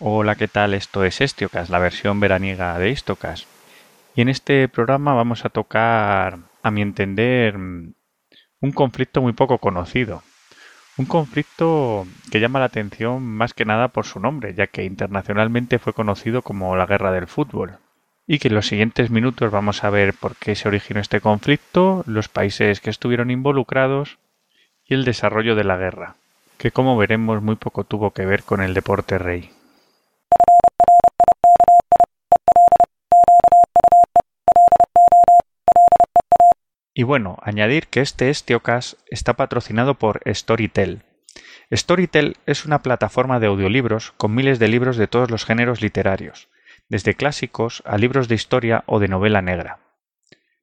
Hola, ¿qué tal? Esto es Estiocas, la versión veraniega de Estocas. Y en este programa vamos a tocar, a mi entender, mm, un conflicto muy poco conocido. Un conflicto que llama la atención más que nada por su nombre, ya que internacionalmente fue conocido como la Guerra del Fútbol. Y que en los siguientes minutos vamos a ver por qué se originó este conflicto, los países que estuvieron involucrados y el desarrollo de la guerra, que como veremos muy poco tuvo que ver con el deporte rey. Y bueno, añadir que este Estiocast está patrocinado por Storytel. Storytel es una plataforma de audiolibros con miles de libros de todos los géneros literarios, desde clásicos a libros de historia o de novela negra.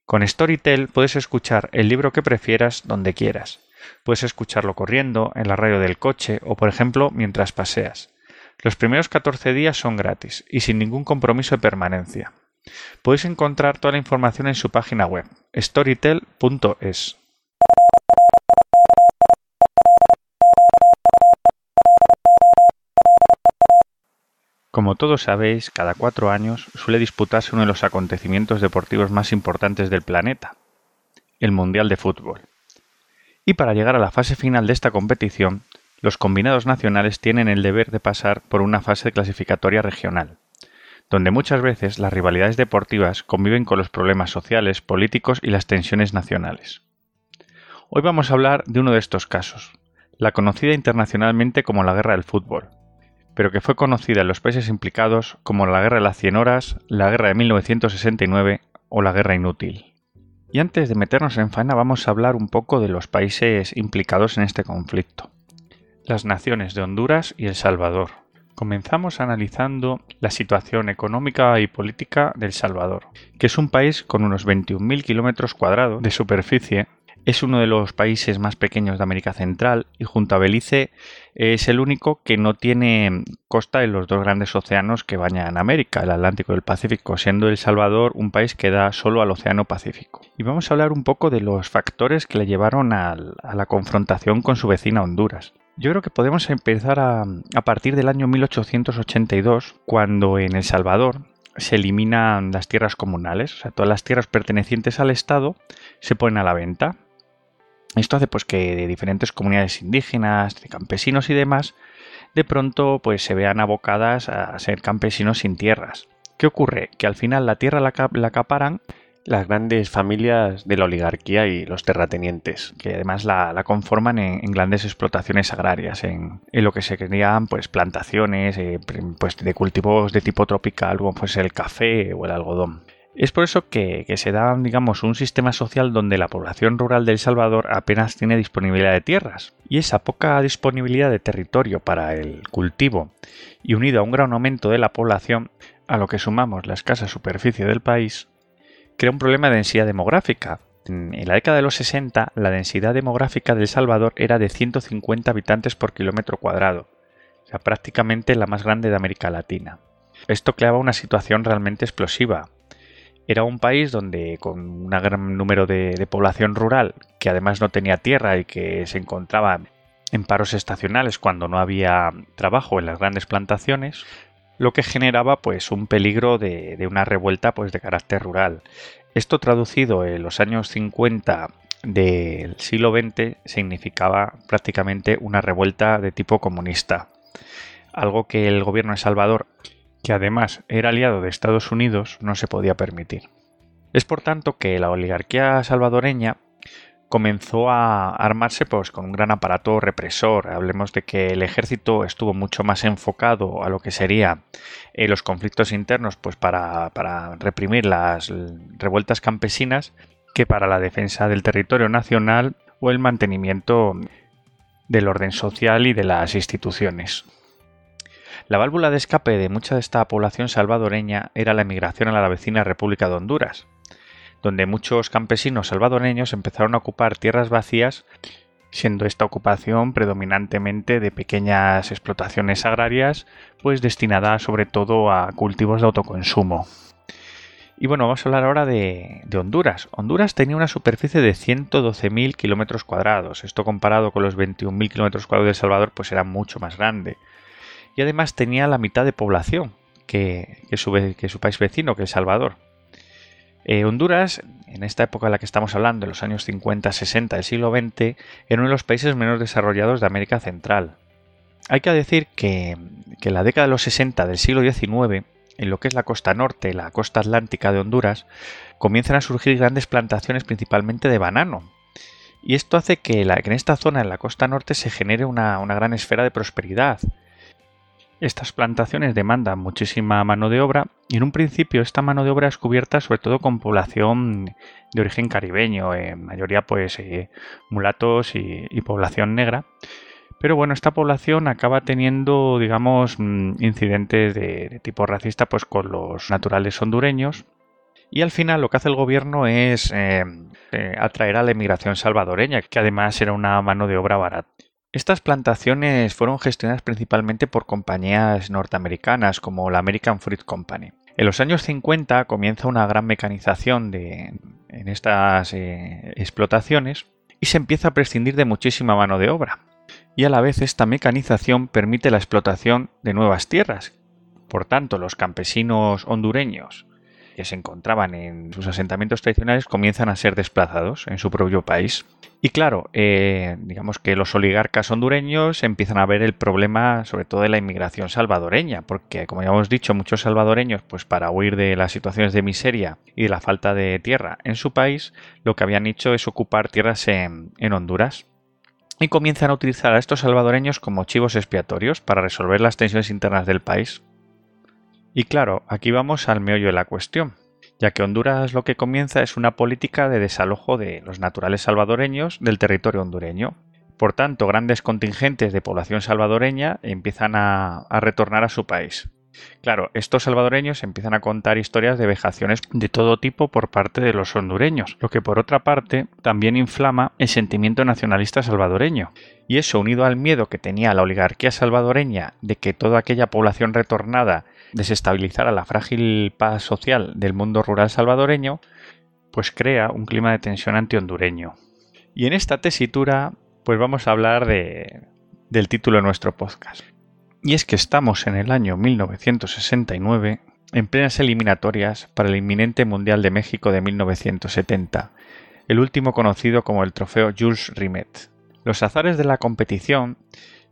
Con Storytel puedes escuchar el libro que prefieras donde quieras. Puedes escucharlo corriendo, en la radio del coche o, por ejemplo, mientras paseas. Los primeros 14 días son gratis y sin ningún compromiso de permanencia. Podéis encontrar toda la información en su página web, storytel.es. Como todos sabéis, cada cuatro años suele disputarse uno de los acontecimientos deportivos más importantes del planeta, el Mundial de Fútbol. Y para llegar a la fase final de esta competición, los combinados nacionales tienen el deber de pasar por una fase clasificatoria regional donde muchas veces las rivalidades deportivas conviven con los problemas sociales, políticos y las tensiones nacionales. Hoy vamos a hablar de uno de estos casos, la conocida internacionalmente como la Guerra del Fútbol, pero que fue conocida en los países implicados como la Guerra de las Cien Horas, la Guerra de 1969 o la Guerra Inútil. Y antes de meternos en faena vamos a hablar un poco de los países implicados en este conflicto. Las naciones de Honduras y El Salvador, comenzamos analizando la situación económica y política de El Salvador, que es un país con unos 21.000 kilómetros cuadrados de superficie. Es uno de los países más pequeños de América Central y junto a Belice es el único que no tiene costa en los dos grandes océanos que bañan América, el Atlántico y el Pacífico, siendo El Salvador un país que da solo al Océano Pacífico. Y vamos a hablar un poco de los factores que le llevaron a la confrontación con su vecina Honduras. Yo creo que podemos empezar a, partir del año 1882, cuando en El Salvador se eliminan las tierras comunales, o sea, todas las tierras pertenecientes al Estado se ponen a la venta. Esto hace pues que de diferentes comunidades indígenas, de campesinos y demás, de pronto pues se vean abocadas a ser campesinos sin tierras. ¿Qué ocurre? Que al final la tierra la, la acaparan las grandes familias de la oligarquía y los terratenientes, que además la, conforman en, grandes explotaciones agrarias, en, lo que se creían pues, plantaciones eh, pues, de cultivos de tipo tropical, como pues el café o el algodón. Es por eso que, se da, digamos, un sistema social donde la población rural del El Salvador apenas tiene disponibilidad de tierras. Y esa poca disponibilidad de territorio para el cultivo, y unido a un gran aumento de la población, a lo que sumamos la escasa superficie del país, crea un problema de densidad demográfica. En la década de los 60, la densidad demográfica del Salvador era de 150 habitantes por kilómetro cuadrado, o sea, prácticamente la más grande de América Latina. Esto creaba una situación realmente explosiva. Era un país donde, con un gran número de población rural, que además no tenía tierra y que se encontraba en paros estacionales cuando no había trabajo en las grandes plantaciones, lo que generaba pues un peligro de, una revuelta pues de carácter rural. Esto traducido en los años 50 del siglo XX significaba prácticamente una revuelta de tipo comunista, algo que el gobierno de Salvador, que además era aliado de Estados Unidos, no se podía permitir. Es por tanto que la oligarquía salvadoreña comenzó a armarse pues, con un gran aparato represor. Hablemos de que el ejército estuvo mucho más enfocado a lo que serían eh, los conflictos internos pues, para, para reprimir las revueltas campesinas que para la defensa del territorio nacional o el mantenimiento del orden social y de las instituciones. La válvula de escape de mucha de esta población salvadoreña era la emigración a la vecina República de Honduras, donde muchos campesinos salvadoreños empezaron a ocupar tierras vacías, siendo esta ocupación predominantemente de pequeñas explotaciones agrarias, pues destinada sobre todo a cultivos de autoconsumo. Y bueno, vamos a hablar ahora de, Honduras. Honduras tenía una superficie de 112.000 kilómetros cuadrados. Esto comparado con los 21.000 kilómetros cuadrados de Salvador, pues era mucho más grande. Y además tenía la mitad de población que, su, que su país vecino, que El Salvador. Eh, Honduras, en esta época de la que estamos hablando, en los años 50-60 del siglo XX, era uno de los países menos desarrollados de América Central. Hay que decir que, en la década de los 60 del siglo XIX, en lo que es la costa norte, la costa atlántica de Honduras, comienzan a surgir grandes plantaciones principalmente de banano. Y esto hace que, en esta zona, en la costa norte, se genere una, una gran esfera de prosperidad, estas plantaciones demandan muchísima mano de obra y en un principio esta mano de obra es cubierta sobre todo con población de origen caribeño, eh, en mayoría pues eh, mulatos y, población negra. Pero bueno, esta población acaba teniendo, digamos, mm, incidentes de, tipo racista pues con los naturales hondureños y al final lo que hace el gobierno es eh, atraer a la emigración salvadoreña, que además era una mano de obra barata. Estas plantaciones fueron gestionadas principalmente por compañías norteamericanas como la American Fruit Company. En los años 50 comienza una gran mecanización de, en estas eh, explotaciones y se empieza a prescindir de muchísima mano de obra. Y a la vez esta mecanización permite la explotación de nuevas tierras. Por tanto, los campesinos hondureños que se encontraban en sus asentamientos tradicionales comienzan a ser desplazados en su propio país. Y claro, eh, digamos que los oligarcas hondureños empiezan a ver el problema sobre todo de la inmigración salvadoreña, porque como ya hemos dicho, muchos salvadoreños, pues para huir de las situaciones de miseria y de la falta de tierra en su país, lo que habían hecho es ocupar tierras en, en Honduras y comienzan a utilizar a estos salvadoreños como chivos expiatorios para resolver las tensiones internas del país. Y claro, aquí vamos al meollo de la cuestión, ya que Honduras lo que comienza es una política de desalojo de los naturales salvadoreños del territorio hondureño. Por tanto, grandes contingentes de población salvadoreña empiezan a, a retornar a su país. Claro, estos salvadoreños empiezan a contar historias de vejaciones de todo tipo por parte de los hondureños, lo que por otra parte también inflama el sentimiento nacionalista salvadoreño. Y eso unido al miedo que tenía la oligarquía salvadoreña de que toda aquella población retornada desestabilizar a la frágil paz social del mundo rural salvadoreño, pues crea un clima de tensión anti-hondureño. Y en esta tesitura, pues vamos a hablar de, del título de nuestro podcast. Y es que estamos en el año 1969, en plenas eliminatorias para el inminente Mundial de México de 1970, el último conocido como el trofeo Jules Rimet. Los azares de la competición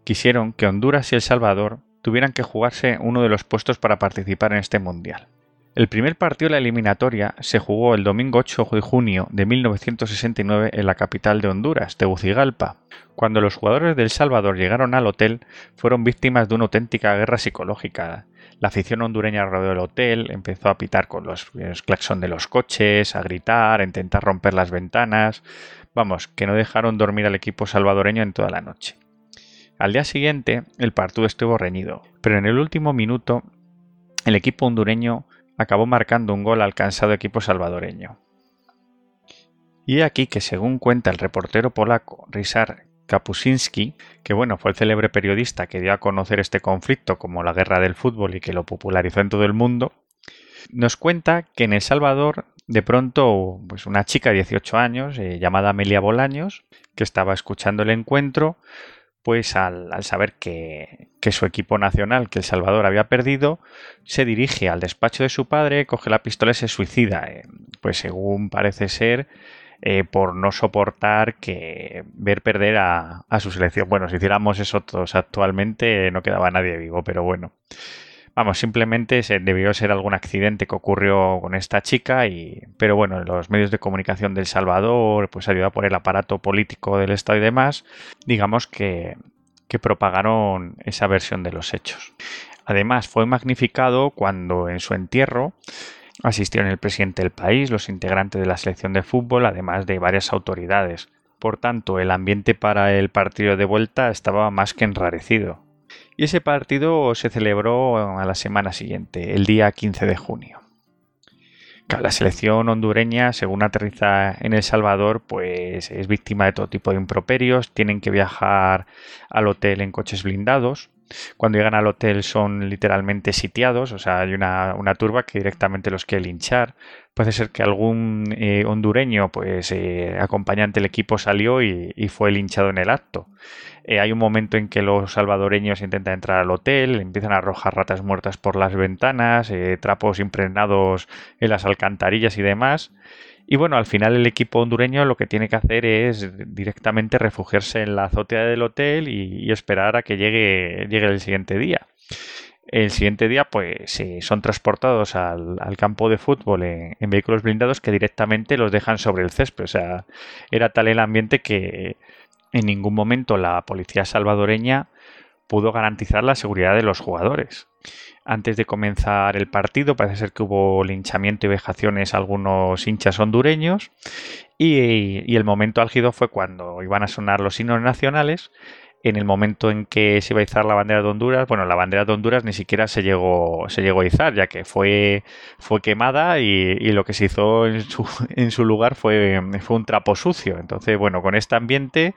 quisieron que Honduras y El Salvador tuvieran que jugarse uno de los puestos para participar en este Mundial. El primer partido de la eliminatoria se jugó el domingo 8 de junio de 1969 en la capital de Honduras, Tegucigalpa. Cuando los jugadores del Salvador llegaron al hotel, fueron víctimas de una auténtica guerra psicológica. La afición hondureña rodeó el hotel, empezó a pitar con los, los claxon de los coches, a gritar, a intentar romper las ventanas. Vamos, que no dejaron dormir al equipo salvadoreño en toda la noche. Al día siguiente, el partido estuvo reñido, pero en el último minuto, el equipo hondureño acabó marcando un gol al cansado equipo salvadoreño. Y aquí que, según cuenta el reportero polaco Ryszard Kapusinski, que bueno, fue el célebre periodista que dio a conocer este conflicto como la guerra del fútbol y que lo popularizó en todo el mundo, nos cuenta que en El Salvador, de pronto, pues una chica de 18 años, eh, llamada Amelia Bolaños, que estaba escuchando el encuentro, pues al, al saber que, su equipo nacional, que El Salvador había perdido, se dirige al despacho de su padre, coge la pistola y se suicida. Eh, pues según parece ser, eh, por no soportar que ver perder a, a, su selección. Bueno, si hiciéramos eso todos actualmente, no quedaba nadie vivo, pero bueno. Vamos, simplemente se debió ser algún accidente que ocurrió con esta chica y pero bueno, los medios de comunicación del Salvador, pues ayudado por el aparato político del Estado y demás, digamos que que propagaron esa versión de los hechos. Además, fue magnificado cuando en su entierro asistieron el presidente del país, los integrantes de la selección de fútbol, además de varias autoridades. Por tanto, el ambiente para el partido de vuelta estaba más que enrarecido y ese partido se celebró a la semana siguiente, el día 15 de junio. La selección hondureña, según aterriza en El Salvador, pues es víctima de todo tipo de improperios, tienen que viajar al hotel en coches blindados, cuando llegan al hotel son literalmente sitiados, o sea, hay una, turba que directamente los quiere linchar. Puede ser que algún eh, hondureño, pues eh, acompañante del equipo salió y, y, fue linchado en el acto. Eh, hay un momento en que los salvadoreños intentan entrar al hotel, empiezan a arrojar ratas muertas por las ventanas, eh, trapos impregnados en las alcantarillas y demás. Y bueno, al final el equipo hondureño lo que tiene que hacer es directamente refugiarse en la azotea del hotel y, esperar a que llegue, llegue el siguiente día. El siguiente día, pues son transportados al, campo de fútbol en, vehículos blindados que directamente los dejan sobre el césped. O sea, era tal el ambiente que, en ningún momento la policía salvadoreña pudo garantizar la seguridad de los jugadores. Antes de comenzar el partido parece ser que hubo linchamiento y vejaciones a algunos hinchas hondureños y, el momento álgido fue cuando iban a sonar los himnos nacionales en el momento en que se iba a izar la bandera de Honduras, bueno, la bandera de Honduras ni siquiera se llegó, se llegó a izar, ya que fue, fue quemada y, lo que se hizo en su, lugar fue, fue un trapo sucio. Entonces, bueno, con este ambiente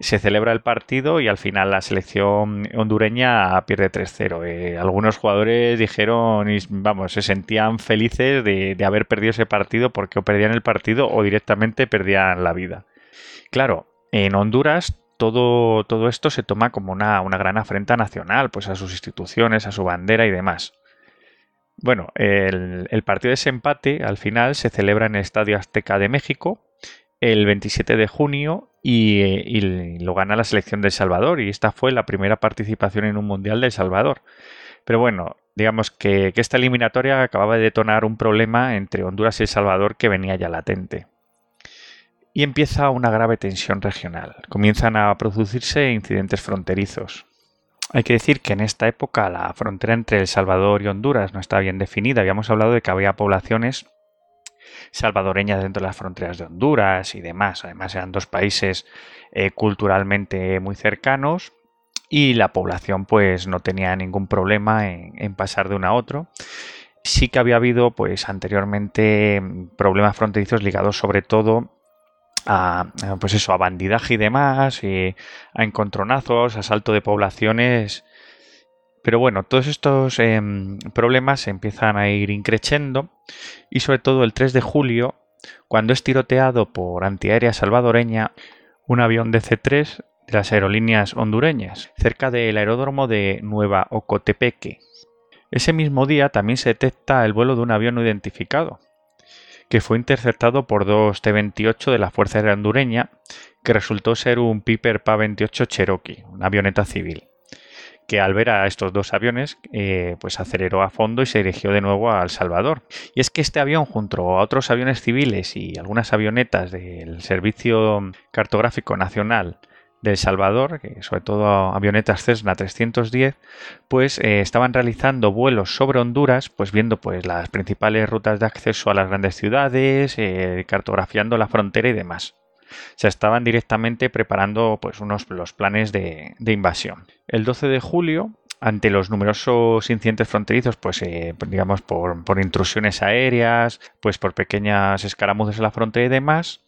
se celebra el partido y al final la selección hondureña pierde 3-0. Eh, algunos jugadores dijeron, vamos, se sentían felices de haber perdido ese partido porque o perdían el partido o directamente perdían la vida. Claro, en Honduras todo, todo esto se toma como una, gran afrenta nacional, pues a sus instituciones, a su bandera y demás. Bueno, el, partido de ese empate al final se celebra en el Estadio Azteca de México el 27 de junio y, lo gana la selección de El Salvador y esta fue la primera participación en un Mundial de El Salvador. Pero bueno, digamos que, que esta eliminatoria acababa de detonar un problema entre Honduras y El Salvador que venía ya latente y empieza una grave tensión regional. Comienzan a producirse incidentes fronterizos. Hay que decir que en esta época la frontera entre El Salvador y Honduras no está bien definida. Habíamos hablado de que había poblaciones salvadoreñas dentro de las fronteras de Honduras y demás. Además eran dos países eh, culturalmente muy cercanos y la población pues no tenía ningún problema en, pasar de uno a otro sí que había habido pues anteriormente mm, problemas fronterizos ligados sobre todo a, pues eso, a bandidaje y demás, a encontronazos, asalto de poblaciones. Pero bueno, todos estos em, problemas empiezan a ir increciendo y sobre todo el 3 de julio, cuando es tiroteado por antiaérea salvadoreña un avión de C3 de las aerolíneas hondureñas, cerca del aeródromo de Nueva Ocotepeque. Ese mismo día también se detecta el vuelo de un avión no identificado, que fue interceptado por dos T-28 de la Fuerza Aérea Hondureña, que resultó ser un Piper PA-28 Cherokee, una avioneta civil, que al ver a estos dos aviones, eh, pues aceleró a fondo y se dirigió de nuevo a El Salvador. Y es que este avión, junto a otros aviones civiles y algunas avionetas del Servicio Cartográfico Nacional, de El Salvador, que sobre todo avionetas Cessna 310, pues eh, estaban realizando vuelos sobre Honduras, pues viendo pues las principales rutas de acceso a las grandes ciudades, eh, cartografiando la frontera y demás. Se estaban directamente preparando pues unos los planes de, invasión. El 12 de julio ante los numerosos incidentes fronterizos, pues eh, digamos por, por, intrusiones aéreas, pues por pequeñas escaramuzas en la frontera y demás,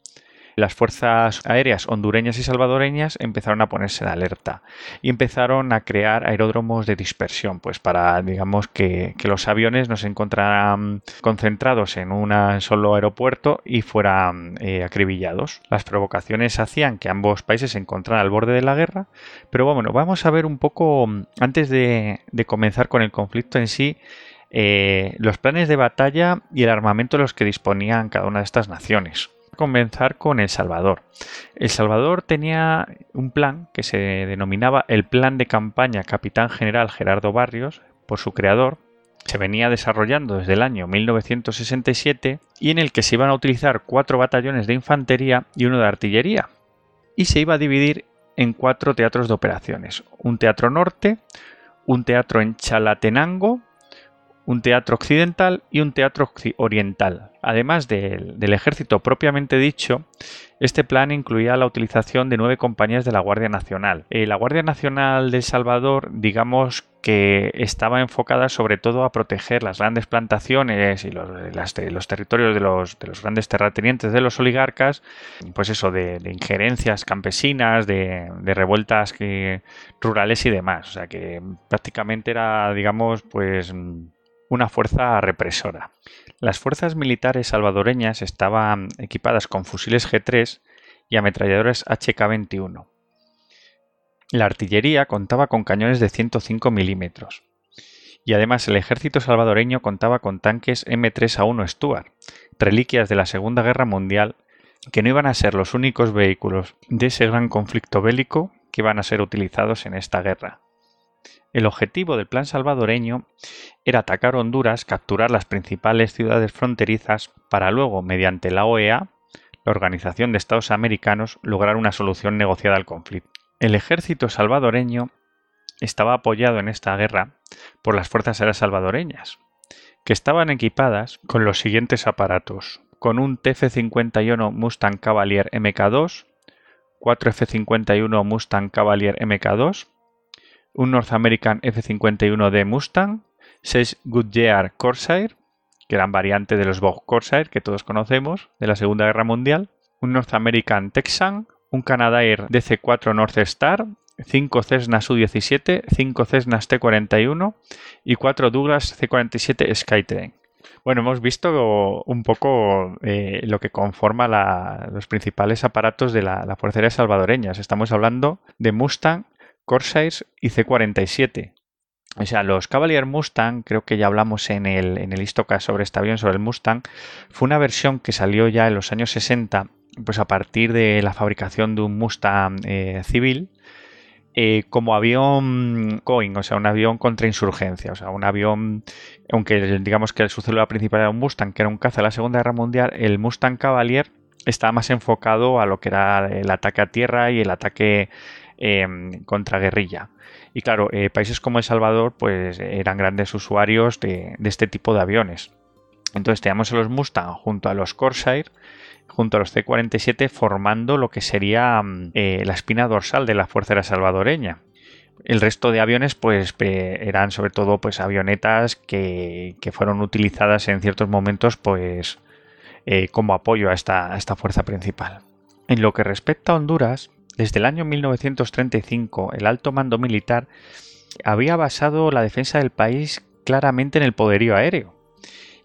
las fuerzas aéreas hondureñas y salvadoreñas empezaron a ponerse en alerta y empezaron a crear aeródromos de dispersión, pues para, digamos, que, los aviones no se encontraran concentrados en un solo aeropuerto y fueran eh, acribillados. Las provocaciones hacían que ambos países se encontraran al borde de la guerra, pero bueno, vamos a ver un poco, antes de, comenzar con el conflicto en sí, eh, los planes de batalla y el armamento de los que disponían cada una de estas naciones comenzar con El Salvador. El Salvador tenía un plan que se denominaba el Plan de Campaña Capitán General Gerardo Barrios, por su creador, se venía desarrollando desde el año 1967 y en el que se iban a utilizar cuatro batallones de infantería y uno de artillería. Y se iba a dividir en cuatro teatros de operaciones. Un teatro norte, un teatro en Chalatenango, un teatro occidental y un teatro oriental, Además del, ejército propiamente dicho, este plan incluía la utilización de nueve compañías de la Guardia Nacional. Eh, la Guardia Nacional de El Salvador, digamos que estaba enfocada sobre todo a proteger las grandes plantaciones y los, territorios de los, grandes terratenientes, de los oligarcas, pues eso, de, injerencias campesinas, de, revueltas rurales y demás. O sea que prácticamente era, digamos, pues una fuerza represora. Las fuerzas militares salvadoreñas estaban equipadas con fusiles G3 y ametralladoras HK-21. La artillería contaba con cañones de 105 milímetros. Y además el ejército salvadoreño contaba con tanques M3A1 Stuart, reliquias de la Segunda Guerra Mundial, que no iban a ser los únicos vehículos de ese gran conflicto bélico que iban a ser utilizados en esta guerra. El objetivo del plan salvadoreño era atacar Honduras, capturar las principales ciudades fronterizas para luego, mediante la OEA, la Organización de Estados Americanos, lograr una solución negociada al conflicto. El ejército salvadoreño estaba apoyado en esta guerra por las Fuerzas Aéreas Salvadoreñas, que estaban equipadas con los siguientes aparatos, con un TF-51 Mustang Cavalier MK2, 4 F-51 Mustang Cavalier MK2, un North American f 51 de Mustang, 6 Goodyear Corsair, que eran variante de los Vogue Corsair que todos conocemos de la Segunda Guerra Mundial, un North American Texan, un Canadair DC-4 North Star, 5 Cessna Su-17, 5 Cessna T-41 y 4 Douglas C-47 Skytrain. Bueno, hemos visto un poco eh, lo que conforma los principales aparatos de la, la Fuerza Aérea Salvadoreña. Estamos hablando de Mustang, Corsair y C-47. O sea, los Cavalier Mustang, creo que ya hablamos en el, en el sobre este avión, sobre el Mustang, fue una versión que salió ya en los años 60, pues a partir de la fabricación de un Mustang eh, civil, eh, como avión Coin, o sea, un avión contra insurgencia, o sea, un avión, aunque digamos que su célula principal era un Mustang, que era un caza de la Segunda Guerra Mundial, el Mustang Cavalier estaba más enfocado a lo que era el ataque a tierra y el ataque Em, contra guerrilla Y claro, eh, países como El Salvador pues eran grandes usuarios de, este tipo de aviones. Entonces teníamos a los Mustang junto a los Corsair, junto a los C-47, formando lo que sería mm, eh, la espina dorsal de la Fuerza Salvadoreña. El resto de aviones pues eran sobre todo pues avionetas que, fueron utilizadas en ciertos momentos pues eh, como apoyo a esta, a esta fuerza principal. En lo que respecta a Honduras, desde el año 1935, el alto mando militar había basado la defensa del país claramente en el poderío aéreo.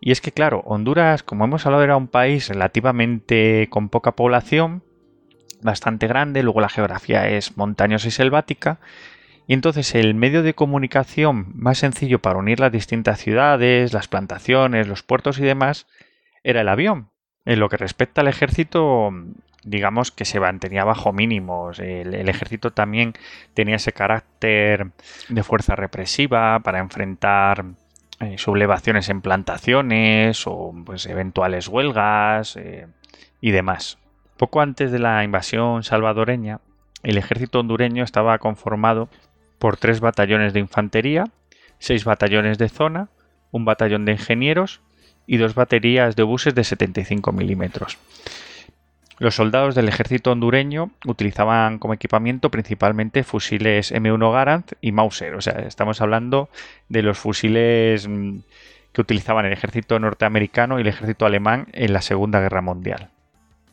Y es que, claro, Honduras, como hemos hablado, era un país relativamente con poca población, bastante grande, luego la geografía es montañosa y selvática, y entonces el medio de comunicación más sencillo para unir las distintas ciudades, las plantaciones, los puertos y demás, era el avión. En lo que respecta al ejército, digamos que se mantenía bajo mínimos. El, ejército también tenía ese carácter de fuerza represiva para enfrentar eh, sublevaciones en plantaciones o pues, eventuales huelgas eh, y demás. Poco antes de la invasión salvadoreña, el ejército hondureño estaba conformado por tres batallones de infantería, seis batallones de zona, un batallón de ingenieros y dos baterías de buses de 75 milímetros. Los soldados del ejército hondureño utilizaban como equipamiento principalmente fusiles M1 Garand y Mauser. O sea, estamos hablando de los fusiles mm, que utilizaban el ejército norteamericano y el ejército alemán en la Segunda Guerra Mundial.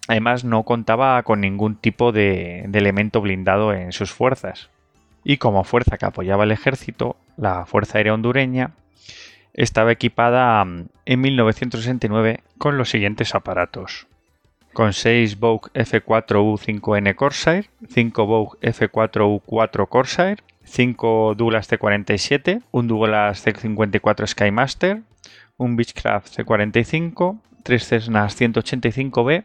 Además, no contaba con ningún tipo de, de elemento blindado en sus fuerzas. Y como fuerza que apoyaba el ejército, la Fuerza Aérea Hondureña estaba equipada mm, en 1969 con los siguientes aparatos con 6 Vogue F4U5N Corsair, 5 Vogue F4U4 Corsair, 5 Douglas C47, un Douglas C54 Skymaster, un Beechcraft C45, 3 Cessnas 185B,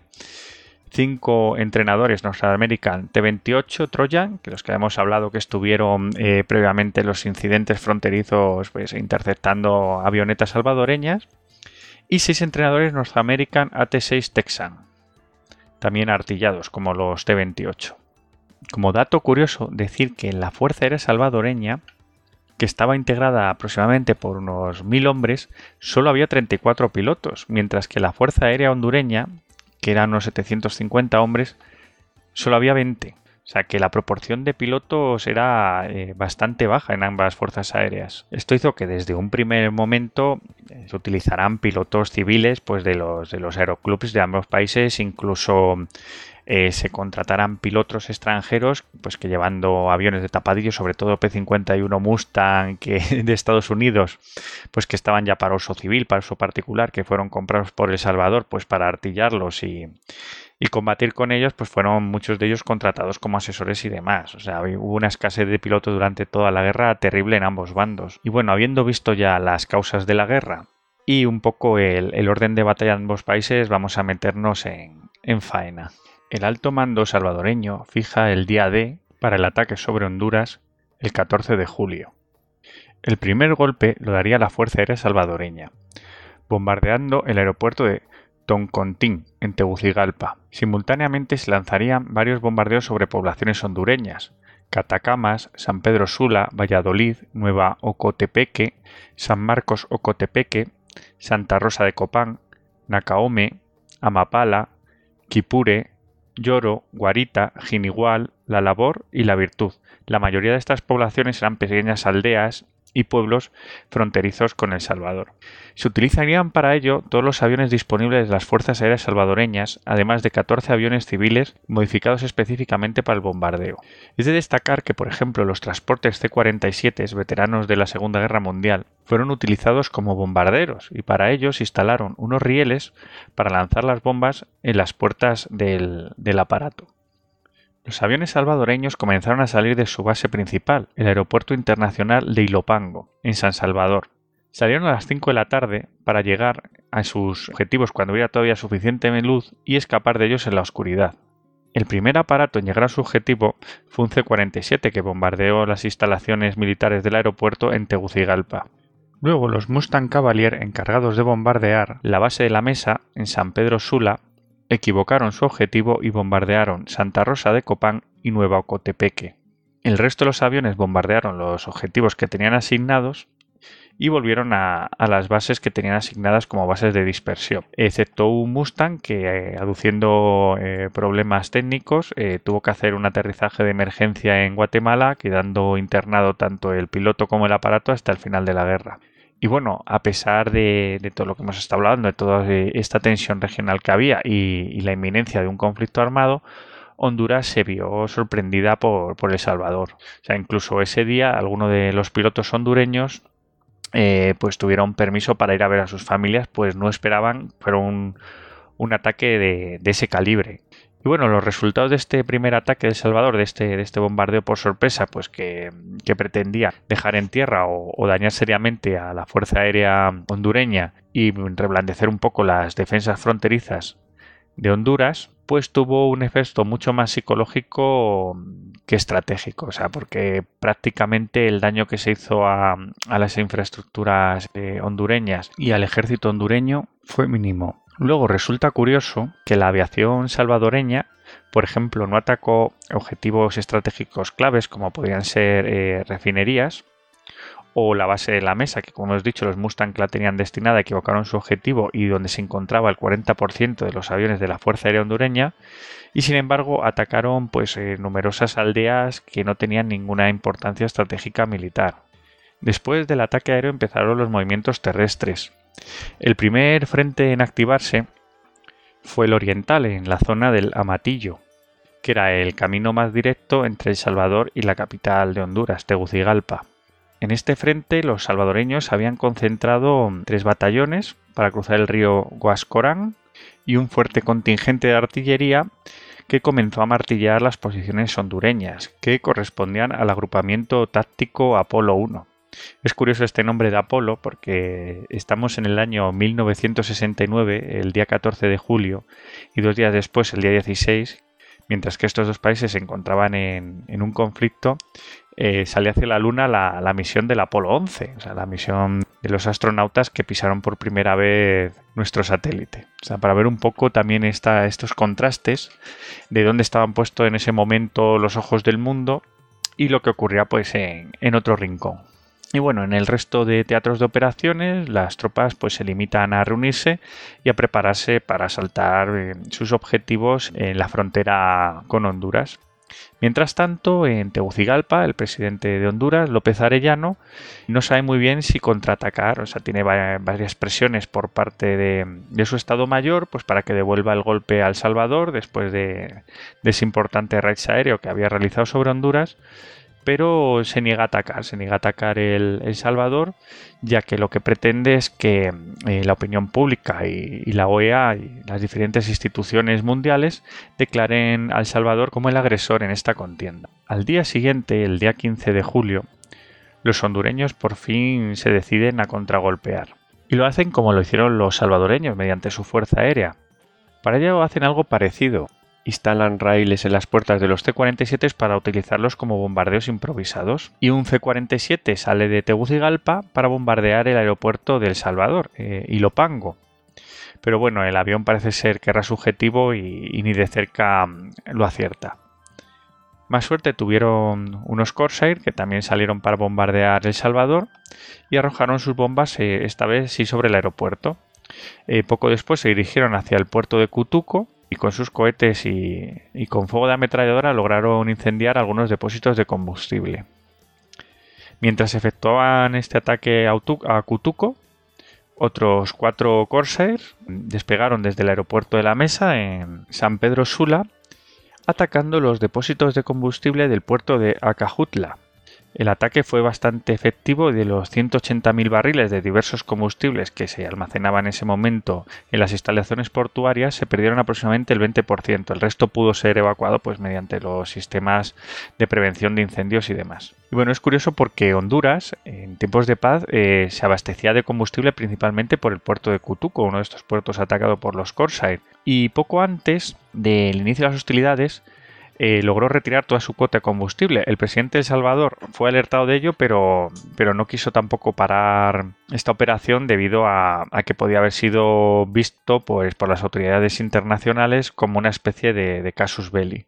5 entrenadores American T28 Trojan, que los que hemos hablado que estuvieron eh, previamente en los incidentes fronterizos pues, interceptando avionetas salvadoreñas, y 6 entrenadores American AT6 Texan también artillados, como los T-28. Como dato curioso, decir que la Fuerza Aérea Salvadoreña, que estaba integrada aproximadamente por unos 1.000 hombres, solo había 34 pilotos, mientras que la Fuerza Aérea Hondureña, que eran unos 750 hombres, solo había 20. O sea que la proporción de pilotos era eh, bastante baja en ambas fuerzas aéreas. Esto hizo que desde un primer momento eh, se utilizaran pilotos civiles pues, de, los, de los aeroclubs de ambos países, incluso eh, se contrataran pilotos extranjeros pues, que llevando aviones de tapadillo, sobre todo P-51 Mustang de Estados Unidos, pues que estaban ya para uso civil, para uso particular, que fueron comprados por El Salvador pues, para artillarlos y y combatir con ellos, pues fueron muchos de ellos contratados como asesores y demás. O sea, hubo una escasez de pilotos durante toda la guerra terrible en ambos bandos. Y bueno, habiendo visto ya las causas de la guerra y un poco el, el orden de batalla de ambos países, vamos a meternos en, en faena. El alto mando salvadoreño fija el día D para el ataque sobre Honduras el 14 de julio. El primer golpe lo daría la Fuerza Aérea Salvadoreña, bombardeando el aeropuerto de Toncontín, en Tegucigalpa. Simultáneamente se lanzarían varios bombardeos sobre poblaciones hondureñas, Catacamas, San Pedro Sula, Valladolid, Nueva Ocotepeque, San Marcos Ocotepeque, Santa Rosa de Copán, Nacaome, Amapala, Quipure, Lloro, Guarita, Ginigual, La Labor y La Virtud. La mayoría de estas poblaciones eran pequeñas aldeas y pueblos fronterizos con El Salvador. Se utilizarían para ello todos los aviones disponibles de las Fuerzas Aéreas salvadoreñas, además de 14 aviones civiles modificados específicamente para el bombardeo. Es de destacar que, por ejemplo, los transportes C-47 veteranos de la Segunda Guerra Mundial fueron utilizados como bombarderos y para ello se instalaron unos rieles para lanzar las bombas en las puertas del aparato. Los aviones salvadoreños comenzaron a salir de su base principal, el Aeropuerto Internacional de Ilopango, en San Salvador. Salieron a las 5 de la tarde para llegar a sus objetivos cuando hubiera todavía suficiente luz y escapar de ellos en la oscuridad. El primer aparato en llegar a su objetivo fue un C-47 que bombardeó las instalaciones militares del aeropuerto en Tegucigalpa. Luego los Mustang Cavalier encargados de bombardear la base de la mesa en San Pedro Sula equivocaron su objetivo y bombardearon Santa Rosa de Copán y Nueva Ocotepeque. El resto de los aviones bombardearon los objetivos que tenían asignados y volvieron a, las bases que tenían asignadas como bases de dispersión, excepto un Mustang que, eh, aduciendo eh, problemas técnicos, eh, tuvo que hacer un aterrizaje de emergencia en Guatemala, quedando internado tanto el piloto como el aparato hasta el final de la guerra. Y bueno, a pesar de, todo lo que hemos estado hablando, de toda esta tensión regional que había y, la inminencia de un conflicto armado, Honduras se vio sorprendida por, El Salvador. O sea, incluso ese día algunos de los pilotos hondureños eh, pues tuvieron permiso para ir a ver a sus familias, pues no esperaban, fueron un, un ataque de, ese calibre. Y bueno, los resultados de este primer ataque de Salvador, de este, de este bombardeo por sorpresa, pues que, pretendía dejar en tierra o, dañar seriamente a la Fuerza Aérea hondureña y reblandecer un poco las defensas fronterizas de Honduras, pues tuvo un efecto mucho más psicológico que estratégico, o sea, porque prácticamente el daño que se hizo a, las infraestructuras eh, hondureñas y al ejército hondureño fue mínimo. Luego resulta curioso que la aviación salvadoreña, por ejemplo, no atacó objetivos estratégicos claves como podrían ser eh, refinerías o la base de la mesa, que como hemos dicho los Mustang la tenían destinada, equivocaron su objetivo y donde se encontraba el 40% de los aviones de la Fuerza Aérea Hondureña, y sin embargo atacaron pues eh, numerosas aldeas que no tenían ninguna importancia estratégica militar. Después del ataque aéreo empezaron los movimientos terrestres, el primer frente en activarse fue el oriental, en la zona del Amatillo, que era el camino más directo entre El Salvador y la capital de Honduras, Tegucigalpa. En este frente los salvadoreños habían concentrado tres batallones para cruzar el río Guascorán y un fuerte contingente de artillería que comenzó a martillar las posiciones hondureñas, que correspondían al agrupamiento táctico Apolo 1. Es curioso este nombre de Apolo porque estamos en el año 1969, el día 14 de julio, y dos días después, el día 16, mientras que estos dos países se encontraban en, un conflicto, eh, hacia la Luna la, misión del Apolo 11, o sea, la misión de los astronautas que pisaron por primera vez nuestro satélite. para ver un poco también estos contrastes de dónde estaban puestos en ese momento los ojos del mundo y lo que ocurría pues en otro rincón. Y bueno, en el resto de teatros de operaciones, las tropas pues se limitan a reunirse y a prepararse para asaltar eh, sus objetivos en la frontera con Honduras. Mientras tanto, en Tegucigalpa, el presidente de Honduras, López Arellano, no sabe muy bien si contraatacar, o sea, tiene varias presiones por parte de, su Estado Mayor, pues para que devuelva el golpe al Salvador después de, de ese importante raid aéreo que había realizado sobre Honduras pero se niega a atacar, se niega a atacar el, Salvador, ya que lo que pretende es que eh, la opinión pública y, y, la OEA y las diferentes instituciones mundiales declaren al Salvador como el agresor en esta contienda. Al día siguiente, el día 15 de julio, los hondureños por fin se deciden a contragolpear. Y lo hacen como lo hicieron los salvadoreños, mediante su fuerza aérea. Para ello hacen algo parecido, Instalan raíles en las puertas de los C-47 para utilizarlos como bombardeos improvisados. Y un C-47 sale de Tegucigalpa para bombardear el aeropuerto de El Salvador, eh, lo pango. Pero bueno, el avión parece ser que era subjetivo y, ni de cerca mm, lo acierta. Más suerte tuvieron unos Corsair que también salieron para bombardear El Salvador y arrojaron sus bombas eh, esta vez sí sobre el aeropuerto. Eh, poco después se dirigieron hacia el puerto de Cutuco y con sus cohetes y, con fuego de ametralladora lograron incendiar algunos depósitos de combustible. Mientras efectuaban este ataque a Cutuco, otros cuatro Corsair despegaron desde el aeropuerto de la Mesa en San Pedro Sula, atacando los depósitos de combustible del puerto de Acajutla. El ataque fue bastante efectivo y de los 180.000 barriles de diversos combustibles que se almacenaban en ese momento en las instalaciones portuarias se perdieron aproximadamente el 20%. El resto pudo ser evacuado pues mediante los sistemas de prevención de incendios y demás. Y bueno, es curioso porque Honduras en tiempos de paz eh, se abastecía de combustible principalmente por el puerto de Cutuco, uno de estos puertos atacado por los Corsair. Y poco antes del inicio de las hostilidades, eh, logró retirar toda su cuota de combustible. El presidente de El Salvador fue alertado de ello, pero, pero no quiso tampoco parar esta operación debido a, que podía haber sido visto pues, por las autoridades internacionales como una especie de, casus belli.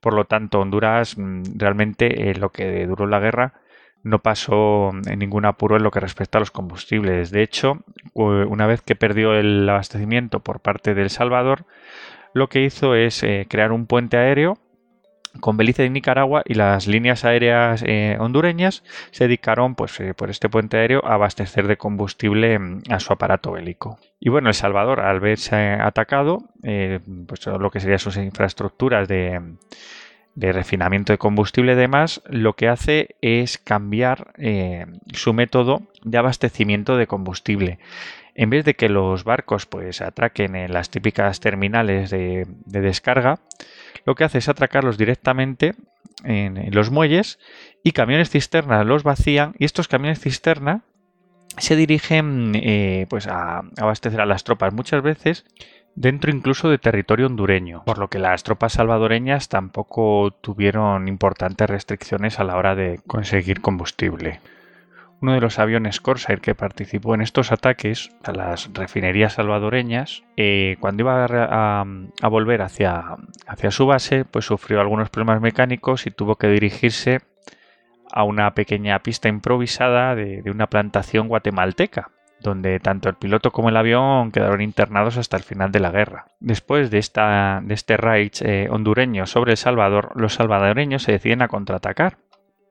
Por lo tanto, Honduras mm, realmente en eh, lo que duró la guerra no pasó mm, en ningún apuro en lo que respecta a los combustibles. De hecho, una vez que perdió el abastecimiento por parte de El Salvador, lo que hizo es eh, crear un puente aéreo con Belice y Nicaragua y las líneas aéreas eh, hondureñas se dedicaron pues, eh, por este puente aéreo a abastecer de combustible mm, a su aparato bélico. Y bueno, El Salvador, al verse atacado, eh, pues, lo que serían sus infraestructuras de, de refinamiento de combustible y demás, lo que hace es cambiar su método de abastecimiento de combustible en vez de que los barcos pues atraquen en las típicas terminales de, descarga, lo que hace es atracarlos directamente en, los muelles y camiones cisterna los vacían y estos camiones cisterna se dirigen eh, pues a abastecer a las tropas muchas veces dentro incluso de territorio hondureño, por lo que las tropas salvadoreñas tampoco tuvieron importantes restricciones a la hora de conseguir combustible. Uno de los aviones Corsair que participó en estos ataques a las refinerías salvadoreñas, eh, cuando iba a, volver hacia, hacia su base, pues sufrió algunos problemas mecánicos y tuvo que dirigirse a una pequeña pista improvisada de, una plantación guatemalteca, donde tanto el piloto como el avión quedaron internados hasta el final de la guerra. Después de, esta, de este raid eh, hondureño sobre El Salvador, los salvadoreños se deciden a contraatacar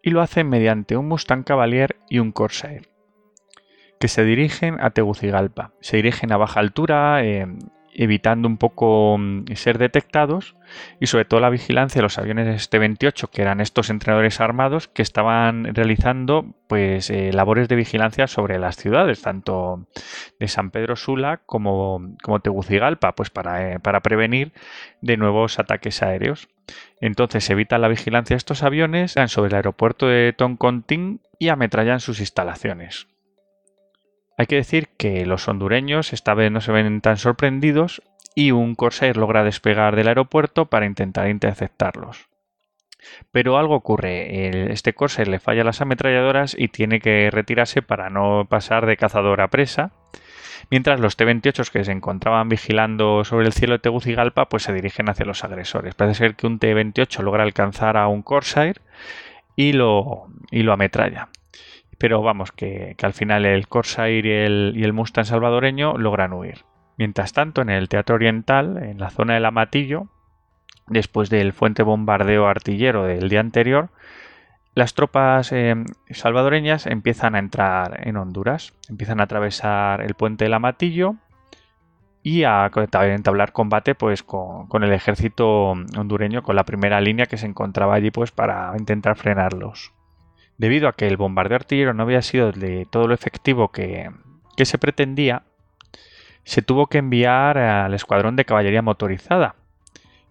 y lo hacen mediante un Mustang Cavalier y un Corsair, que se dirigen a Tegucigalpa. Se dirigen a baja altura, eh, evitando un poco mm, ser detectados y sobre todo la vigilancia de los aviones T-28, este que eran estos entrenadores armados que estaban realizando pues eh, labores de vigilancia sobre las ciudades, tanto de San Pedro Sula como, Tegucigalpa, pues para, eh, para prevenir de nuevos ataques aéreos. Entonces evitan la vigilancia de estos aviones, dan sobre el aeropuerto de Toncontín y ametrallan sus instalaciones. Hay que decir que los hondureños esta vez no se ven tan sorprendidos y un Corsair logra despegar del aeropuerto para intentar interceptarlos. Pero algo ocurre, este Corsair le falla las ametralladoras y tiene que retirarse para no pasar de cazador a presa, mientras los T-28 que se encontraban vigilando sobre el cielo de Tegucigalpa pues se dirigen hacia los agresores. Parece ser que un T-28 logra alcanzar a un Corsair y lo, y lo ametralla. Pero vamos, que, al final el Corsair y el, y el Mustang salvadoreño logran huir. Mientras tanto, en el Teatro Oriental, en la zona del Amatillo, después del fuente bombardeo artillero del día anterior, las tropas eh, salvadoreñas empiezan a entrar en Honduras, empiezan a atravesar el puente del Amatillo y a entablar combate pues, con, el ejército hondureño, con la primera línea que se encontraba allí pues, para intentar frenarlos. Debido a que el bombardeo artillero no había sido de todo lo efectivo que se pretendía, se tuvo que enviar al escuadrón de caballería motorizada,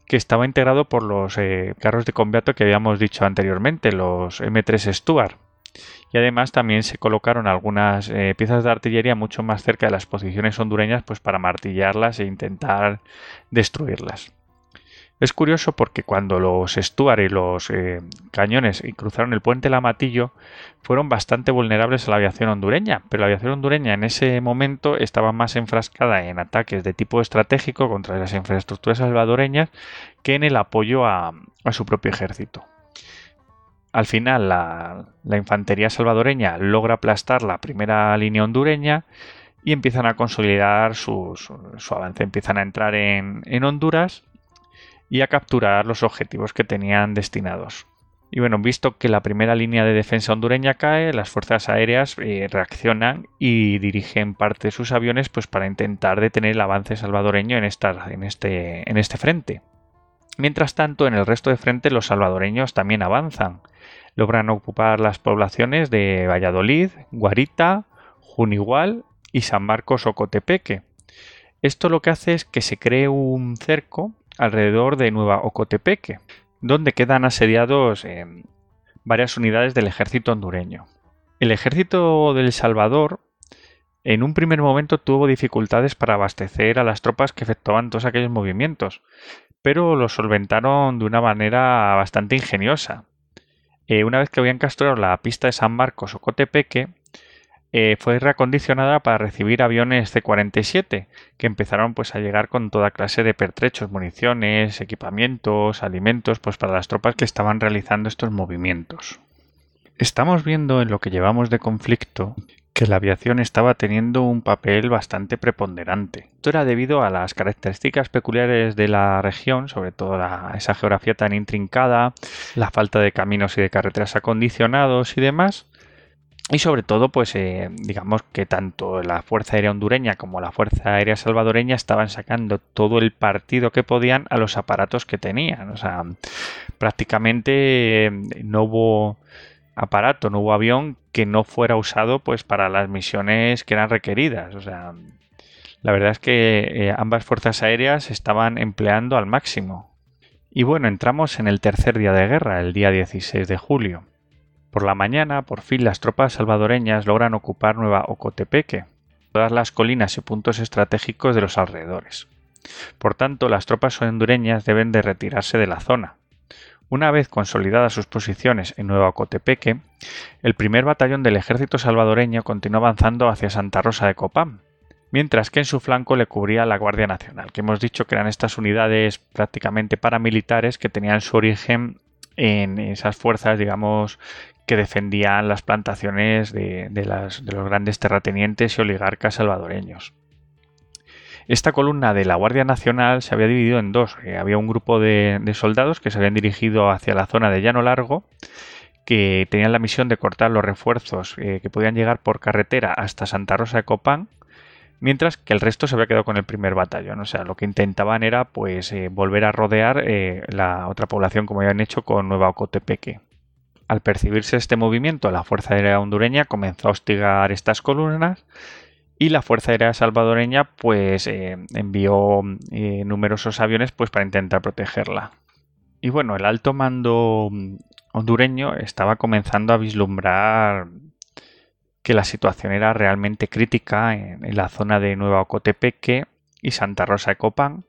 que estaba integrado por los eh, carros de combate que habíamos dicho anteriormente, los M3 Stuart. Y además también se colocaron algunas eh, piezas de artillería mucho más cerca de las posiciones hondureñas pues para martillarlas e intentar destruirlas. Es curioso porque cuando los Stuart y los eh, cañones cruzaron el puente Lamatillo fueron bastante vulnerables a la aviación hondureña, pero la aviación hondureña en ese momento estaba más enfrascada en ataques de tipo estratégico contra las infraestructuras salvadoreñas que en el apoyo a, su propio ejército. Al final la, infantería salvadoreña logra aplastar la primera línea hondureña y empiezan a consolidar su, avance, empiezan a entrar en Honduras y a capturar los objetivos que tenían destinados. Y bueno, visto que la primera línea de defensa hondureña cae, las fuerzas aéreas eh, reaccionan y dirigen parte de sus aviones pues, para intentar detener el avance salvadoreño en, esta, en, este, en este frente. Mientras tanto, en el resto de frente los salvadoreños también avanzan. Logran ocupar las poblaciones de Valladolid, Guarita, Junigual y San Marcos Ocotepeque. Esto lo que hace es que se cree un cerco alrededor de Nueva Ocotepeque, donde quedan asediados eh, varias unidades del ejército hondureño. El ejército del Salvador en un primer momento tuvo dificultades para abastecer a las tropas que efectuaban todos aquellos movimientos, pero lo solventaron de una manera bastante ingeniosa. Eh, una vez que habían castrado la pista de San Marcos ocotepeque eh, fue reacondicionada para recibir aviones C-47, que empezaron pues a llegar con toda clase de pertrechos, municiones, equipamientos, alimentos, pues para las tropas que estaban realizando estos movimientos. Estamos viendo en lo que llevamos de conflicto que la aviación estaba teniendo un papel bastante preponderante. Esto era debido a las características peculiares de la región, sobre todo esa geografía tan intrincada, la falta de caminos y de carreteras acondicionados y demás, y sobre todo, pues eh, digamos que tanto la Fuerza Aérea Hondureña como la Fuerza Aérea Salvadoreña estaban sacando todo el partido que podían a los aparatos que tenían. O sea, prácticamente eh, no hubo aparato, no hubo avión que no fuera usado pues para las misiones que eran requeridas. O sea, la verdad es que eh, ambas fuerzas aéreas estaban empleando al máximo. Y bueno, entramos en el tercer día de guerra, el día 16 de julio. Por la mañana, por fin, las tropas salvadoreñas logran ocupar Nueva Ocotepeque, todas las colinas y puntos estratégicos de los alrededores. Por tanto, las tropas hondureñas deben de retirarse de la zona. Una vez consolidadas sus posiciones en Nueva Ocotepeque, el primer batallón del ejército salvadoreño continuó avanzando hacia Santa Rosa de Copán, mientras que en su flanco le cubría la Guardia Nacional, que hemos dicho que eran estas unidades prácticamente paramilitares que tenían su origen en esas fuerzas, digamos, que defendían las plantaciones de, los grandes terratenientes y oligarcas salvadoreños. Esta columna de la Guardia Nacional se había dividido en dos. había un grupo de, soldados que se habían dirigido hacia la zona de Llano Largo, que tenían la misión de cortar los refuerzos eh, que podían llegar por carretera hasta Santa Rosa de Copán mientras que el resto se había quedado con el primer batallón. O sea, lo que intentaban era pues eh, volver a rodear eh, la otra población como habían hecho con Nueva Ocotepeque. Al percibirse este movimiento, la Fuerza Aérea Hondureña comenzó a hostigar estas columnas y la Fuerza Aérea Salvadoreña pues eh, envió numerosos aviones pues para intentar protegerla. Y bueno, el alto mando hondureño estaba comenzando a vislumbrar que la situación era realmente crítica en, la zona de Nueva Ocotepeque y Santa Rosa de Copán,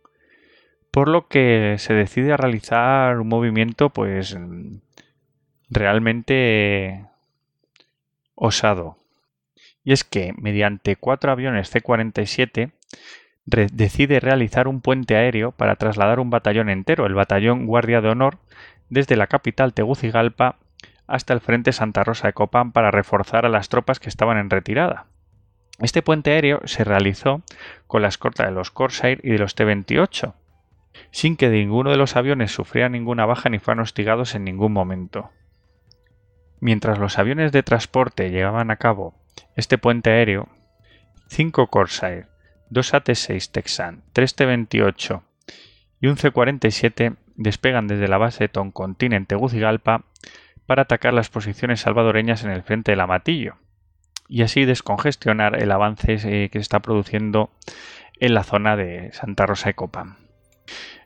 por lo que se decide realizar un movimiento pues realmente osado. Y es que mediante cuatro aviones C-47 decide realizar un puente aéreo para trasladar un batallón entero, el batallón Guardia de Honor, desde la capital Tegucigalpa hasta el frente Santa Rosa de Copán para reforzar a las tropas que estaban en retirada. Este puente aéreo se realizó con la escorta de los Corsair y de los T-28, sin que ninguno de los aviones sufriera ninguna baja ni fueran hostigados en ningún momento. Mientras los aviones de transporte llevaban a cabo este puente aéreo, 5 Corsair, 2 AT-6 Texan, 3 T-28 y un C-47 despegan desde la base de Toncontín en Tegucigalpa para atacar las posiciones salvadoreñas en el frente del Amatillo y así descongestionar el avance eh, que se está produciendo en la zona de Santa Rosa y Copán.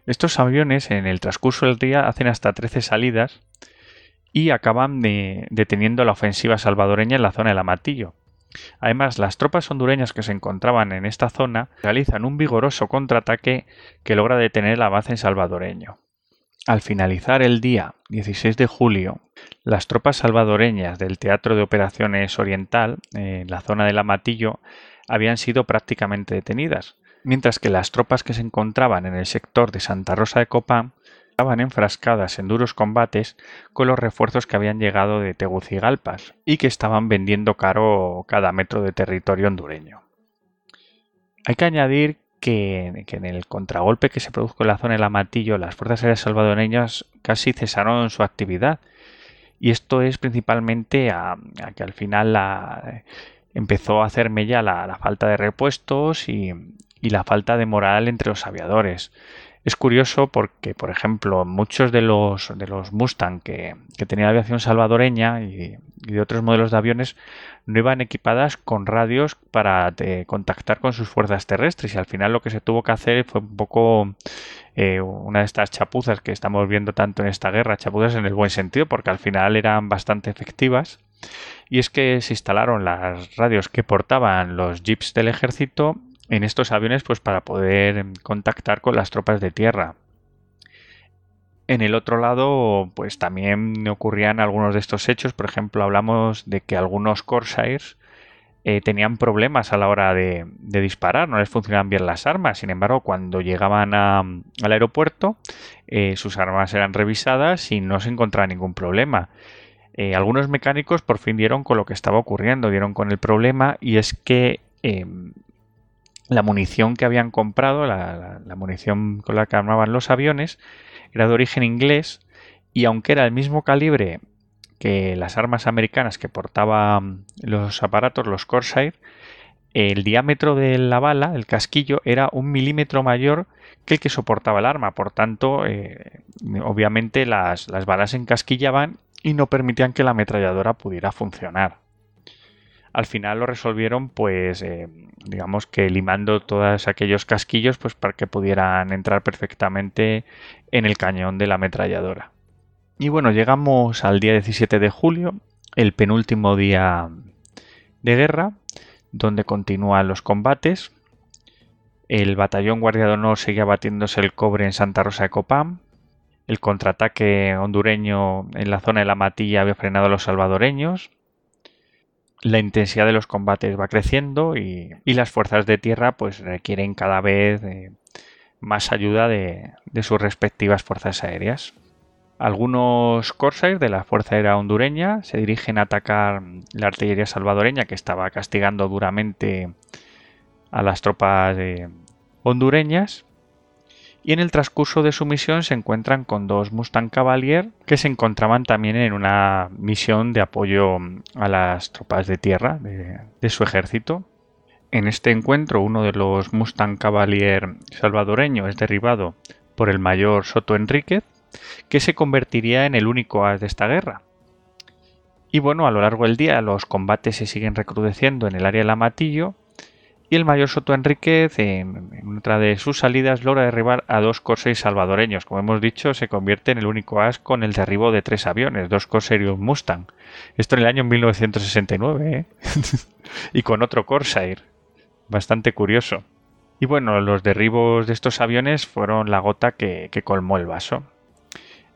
Estos aviones en el transcurso del día hacen hasta 13 salidas y acaban deteniendo la ofensiva salvadoreña en la zona del Amatillo. Además, las tropas hondureñas que se encontraban en esta zona realizan un vigoroso contraataque que logra detener el avance salvadoreño. Al finalizar el día 16 de julio, las tropas salvadoreñas del Teatro de Operaciones Oriental, en la zona del Amatillo, habían sido prácticamente detenidas, mientras que las tropas que se encontraban en el sector de Santa Rosa de Copán estaban enfrascadas en duros combates con los refuerzos que habían llegado de Tegucigalpas y que estaban vendiendo caro cada metro de territorio hondureño. Hay que añadir que, en el contragolpe que se produjo en la zona del Amatillo, las fuerzas aéreas salvadoreñas casi cesaron su actividad. Y esto es principalmente a, que al final la, empezó a hacer mella la, falta de repuestos y la falta de moral entre los aviadores. Es curioso porque, por ejemplo, muchos de los, de los Mustang que, tenía la aviación salvadoreña y, de otros modelos de aviones no iban equipadas con radios para eh, contactar con sus fuerzas terrestres y al final lo que se tuvo que hacer fue un poco eh, una de estas chapuzas que estamos viendo tanto en esta guerra, chapuzas en el buen sentido porque al final eran bastante efectivas. Y es que se instalaron las radios que portaban los jeeps del ejército en estos aviones pues para poder contactar con las tropas de tierra. En el otro lado, pues también ocurrían algunos de estos hechos. Por ejemplo, hablamos de que algunos Corsairs eh, tenían problemas a la hora de, disparar, no les funcionaban bien las armas. Sin embargo, cuando llegaban al aeropuerto, eh, sus armas eran revisadas y no se encontraba ningún problema. Eh, algunos mecánicos por fin dieron con lo que estaba ocurriendo, dieron con el problema y es que em, la munición que habían comprado, la, munición con la que armaban los aviones, era de origen inglés y aunque era el mismo calibre que las armas americanas que portaban mm, los aparatos, los Corsair, el diámetro de la bala, el casquillo, era un milímetro mayor que el que soportaba el arma. Por tanto, eh, obviamente las, las balas encasquillaban y no permitían que la ametralladora pudiera funcionar al final lo resolvieron pues eh, digamos que limando todos aquellos casquillos pues para que pudieran entrar perfectamente en el cañón de la ametralladora. Y bueno, llegamos al día 17 de julio, el penúltimo día de guerra, donde continúan los combates. El batallón Guardia de Honor seguía batiéndose el cobre en Santa Rosa de Copán. El contraataque hondureño en la zona de la Matilla había frenado a los salvadoreños la intensidad de los combates va creciendo y, las fuerzas de tierra pues requieren cada vez eh, más ayuda de, sus respectivas fuerzas aéreas. Algunos Corsairs de la Fuerza Aérea Hondureña se dirigen a atacar la artillería salvadoreña que estaba castigando duramente a las tropas eh, hondureñas y en el transcurso de su misión se encuentran con dos Mustang Cavalier que se encontraban también en una misión de apoyo mm, a las tropas de tierra de, su ejército. En este encuentro uno de los Mustang Cavalier salvadoreño es derribado por el mayor Soto Enríquez, que se convertiría en el único as de esta guerra. Y bueno, a lo largo del día los combates se siguen recrudeciendo en el área la Amatillo y el mayor Soto Enríquez en, otra de sus salidas logra derribar a dos Corsairs salvadoreños. Como hemos dicho, se convierte en el único as con el derribo de tres aviones, dos Corsair y un Mustang. Esto en el año 1969, ¿eh? y con otro Corsair. Bastante curioso. Y bueno, los derribos de estos aviones fueron la gota que, colmó el vaso.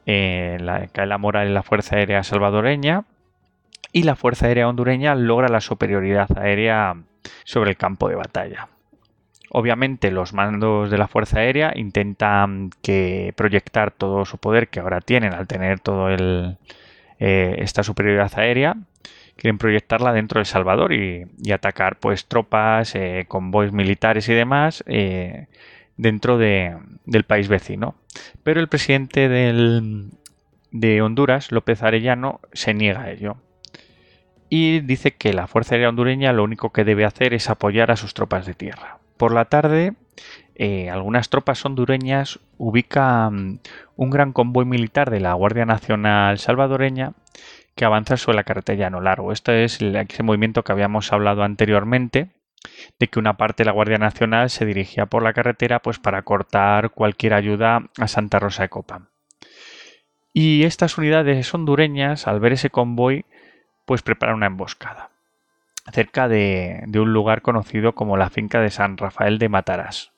Eh, la, cae la moral en la Fuerza Aérea salvadoreña y la Fuerza Aérea hondureña logra la superioridad aérea sobre el campo de batalla. Obviamente los mandos de la Fuerza Aérea intentan que proyectar todo su poder que ahora tienen al tener toda eh, esta superioridad aérea quieren proyectarla dentro de El Salvador y, atacar pues tropas, eh, convoys militares y demás eh, dentro del país vecino. Pero el presidente de Honduras, López Arellano, se niega a ello y dice que la Fuerza Aérea Hondureña lo único que debe hacer es apoyar a sus tropas de tierra. Por la tarde, eh, algunas tropas hondureñas ubican un gran convoy militar de la Guardia Nacional Salvadoreña que avanza sobre la carretera no Largo. Este es el, movimiento que habíamos hablado anteriormente, de que una parte de la Guardia Nacional se dirigía por la carretera pues, para cortar cualquier ayuda a Santa Rosa de Copa. Y estas unidades hondureñas, al ver ese convoy, pues prepara una emboscada cerca de, un lugar conocido como la finca de San Rafael de Matarás.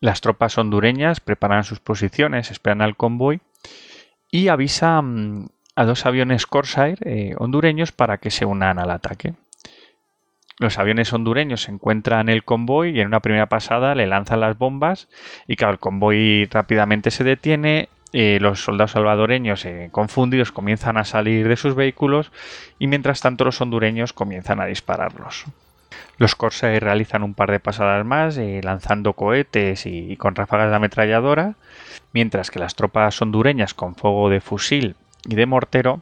Las tropas hondureñas preparan sus posiciones, esperan al convoy y avisan mm, a dos aviones Corsair eh, hondureños para que se unan al ataque. Los aviones hondureños encuentran el convoy y en una primera pasada le lanzan las bombas y claro, el convoy rápidamente se detiene eh, los soldados salvadoreños, eh, confundidos, comienzan a salir de sus vehículos y mientras tanto los hondureños comienzan a dispararlos. Los corsarios realizan un par de pasadas más, eh, lanzando cohetes y, con ráfagas de ametralladora, mientras que las tropas hondureñas con fuego de fusil y de mortero,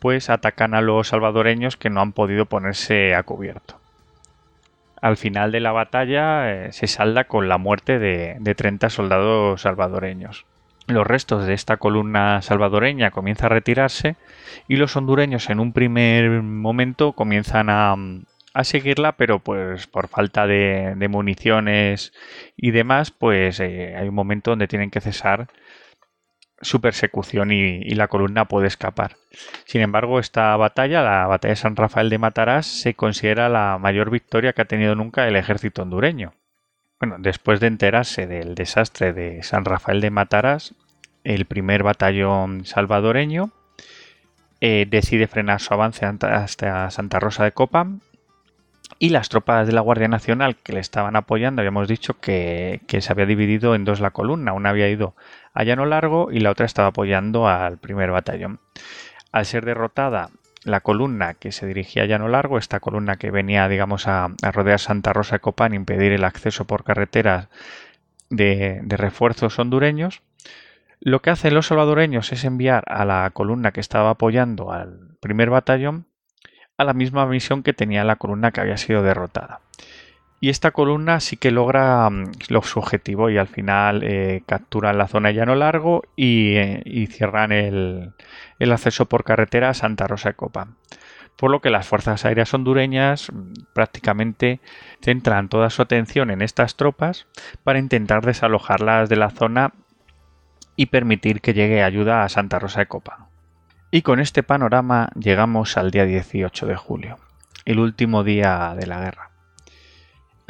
pues atacan a los salvadoreños que no han podido ponerse a cubierto. Al final de la batalla se salda con la muerte de, de 30 soldados salvadoreños los restos de esta columna salvadoreña comienza a retirarse y los hondureños en un primer momento comienzan a, a seguirla, pero pues por falta de, municiones y demás, pues eh, hay un momento donde tienen que cesar su persecución y, la columna puede escapar. Sin embargo, esta batalla, la batalla de San Rafael de Matarás, se considera la mayor victoria que ha tenido nunca el ejército hondureño. Bueno, después de enterarse del desastre de San Rafael de Matarás, el primer batallón salvadoreño eh, decide frenar su avance hasta Santa Rosa de Copa y las tropas de la Guardia Nacional que le estaban apoyando, habíamos dicho que, que, se había dividido en dos la columna, una había ido a Llano Largo y la otra estaba apoyando al primer batallón. Al ser derrotada la columna que se dirigía a Llano Largo, esta columna que venía, digamos, a, rodear Santa Rosa de Copán, impedir el acceso por carreteras de, de refuerzos hondureños, lo que hacen los salvadoreños es enviar a la columna que estaba apoyando al primer batallón a la misma misión que tenía la columna que había sido derrotada. Y esta columna sí que logra mm, lo, su objetivo y al final eh, capturan la zona de llano largo eh, y, cierran el, el, acceso por carretera a Santa Rosa de Copa. Por lo que las fuerzas aéreas hondureñas mm, prácticamente centran toda su atención en estas tropas para intentar desalojarlas de la zona y permitir que llegue ayuda a Santa Rosa de Copa. Y con este panorama llegamos al día 18 de julio, el último día de la guerra.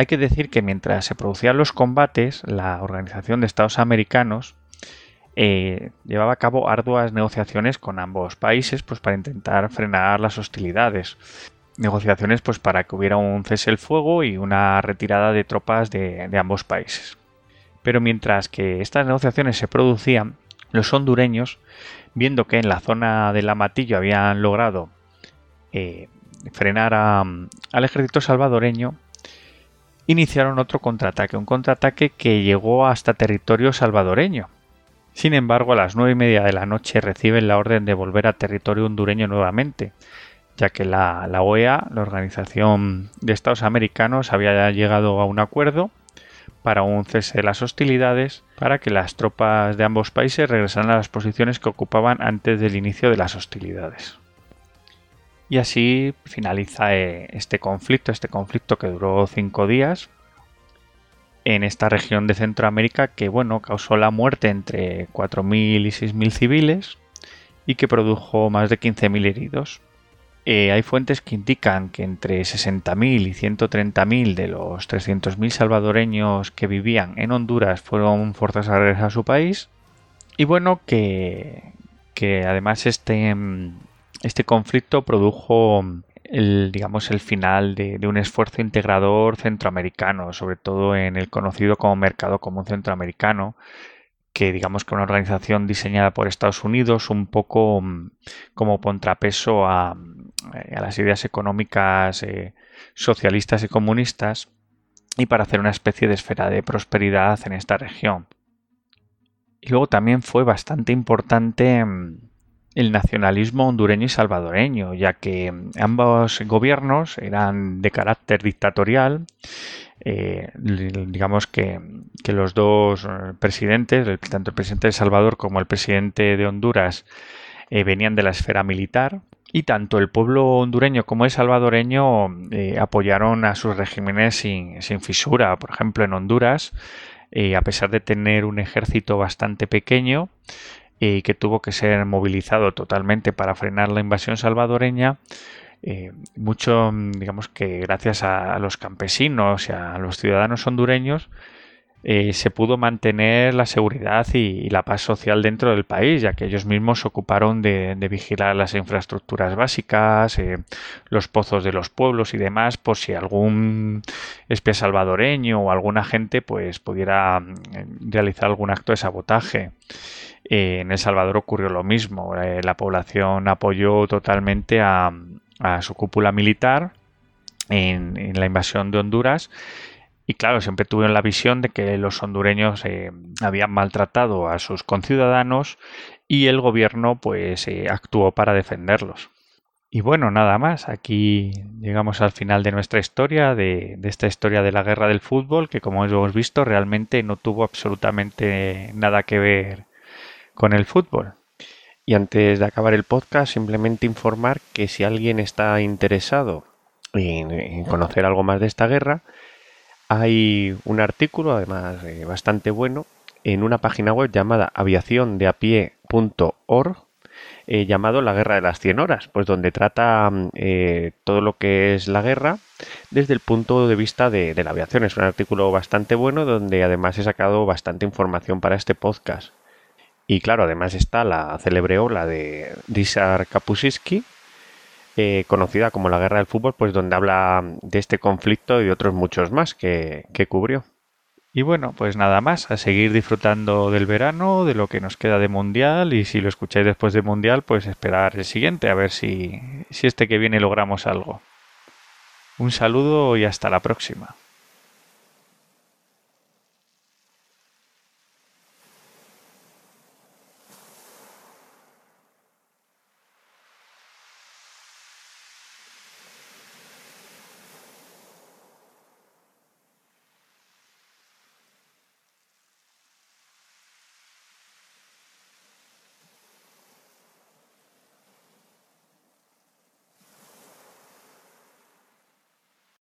Hay que decir que mientras se producían los combates, la Organización de Estados Americanos eh, llevaba a cabo arduas negociaciones con ambos países pues, para intentar frenar las hostilidades. Negociaciones pues, para que hubiera un cese el fuego y una retirada de tropas de, ambos países. Pero mientras que estas negociaciones se producían, los hondureños, viendo que en la zona del Amatillo habían logrado eh, frenar al ejército salvadoreño, iniciaron otro contraataque, un contraataque que llegó hasta territorio salvadoreño. Sin embargo, a las nueve y media de la noche reciben la orden de volver a territorio hondureño nuevamente, ya que la, la OEA, la Organización de Estados Americanos, había llegado a un acuerdo para un cese de las hostilidades, para que las tropas de ambos países regresaran a las posiciones que ocupaban antes del inicio de las hostilidades. Y así finaliza eh, este conflicto, este conflicto que duró cinco días en esta región de Centroamérica que, bueno, causó la muerte entre 4.000 y 6.000 civiles y que produjo más de 15.000 heridos. Eh, hay fuentes que indican que entre 60.000 y 130.000 de los 300.000 salvadoreños que vivían en Honduras fueron forzados a regresar a su país. Y bueno, que, que además este mm, este conflicto produjo mm, el, digamos, el final de, un esfuerzo integrador centroamericano, sobre todo en el conocido como mercado común centroamericano, que digamos que una organización diseñada por Estados Unidos un poco mm, como contrapeso mm, a, las ideas económicas eh, socialistas y comunistas y para hacer una especie de esfera de prosperidad en esta región. Y luego también fue bastante importante el nacionalismo hondureño y salvadoreño, ya que ambos gobiernos eran de carácter dictatorial. Eh, digamos que, los dos presidentes, tanto el presidente de Salvador como el presidente de Honduras, eh, venían de la esfera militar. Y tanto el pueblo hondureño como el salvadoreño eh, apoyaron a sus regímenes sin, fisura. Por ejemplo, en Honduras a pesar de tener un ejército bastante pequeño, y que tuvo que ser movilizado totalmente para frenar la invasión salvadoreña, eh, mucho, digamos que gracias a, los campesinos y a los ciudadanos hondureños, eh, se pudo mantener la seguridad y, la paz social dentro del país, ya que ellos mismos se ocuparon de, vigilar las infraestructuras básicas, eh, los pozos de los pueblos y demás, por si algún espía salvadoreño o alguna gente pues, pudiera mm, realizar algún acto de sabotaje en El Salvador ocurrió lo mismo. Eh, la población apoyó totalmente a, su cúpula militar en, la invasión de Honduras. Y claro, siempre tuvieron la visión de que los hondureños eh, habían maltratado a sus conciudadanos y el gobierno pues eh, actuó para defenderlos. Y bueno, nada más. Aquí llegamos al final de nuestra historia, de, de, esta historia de la guerra del fútbol, que como hemos visto realmente no tuvo absolutamente nada que ver con el fútbol. Y antes de acabar el podcast, simplemente informar que si alguien está interesado en, conocer algo más de esta guerra, hay un artículo, además eh, bastante bueno, en una página web llamada aviaciondeapie.org, eh, llamado La Guerra de las 100 Horas, pues donde trata mm, eh, todo lo que es la guerra desde el punto de vista de, de, la aviación. Es un artículo bastante bueno donde además he sacado bastante información para este podcast. Y claro, además está la célebre ola de Dizar Kapusinski, eh, conocida como la Guerra del Fútbol, pues donde habla de este conflicto y de otros muchos más que, cubrió. Y bueno, pues nada más, a seguir disfrutando del verano, de lo que nos queda de Mundial y si lo escucháis después de Mundial, pues esperar el siguiente, a ver si, si este que viene logramos algo. Un saludo y hasta la próxima.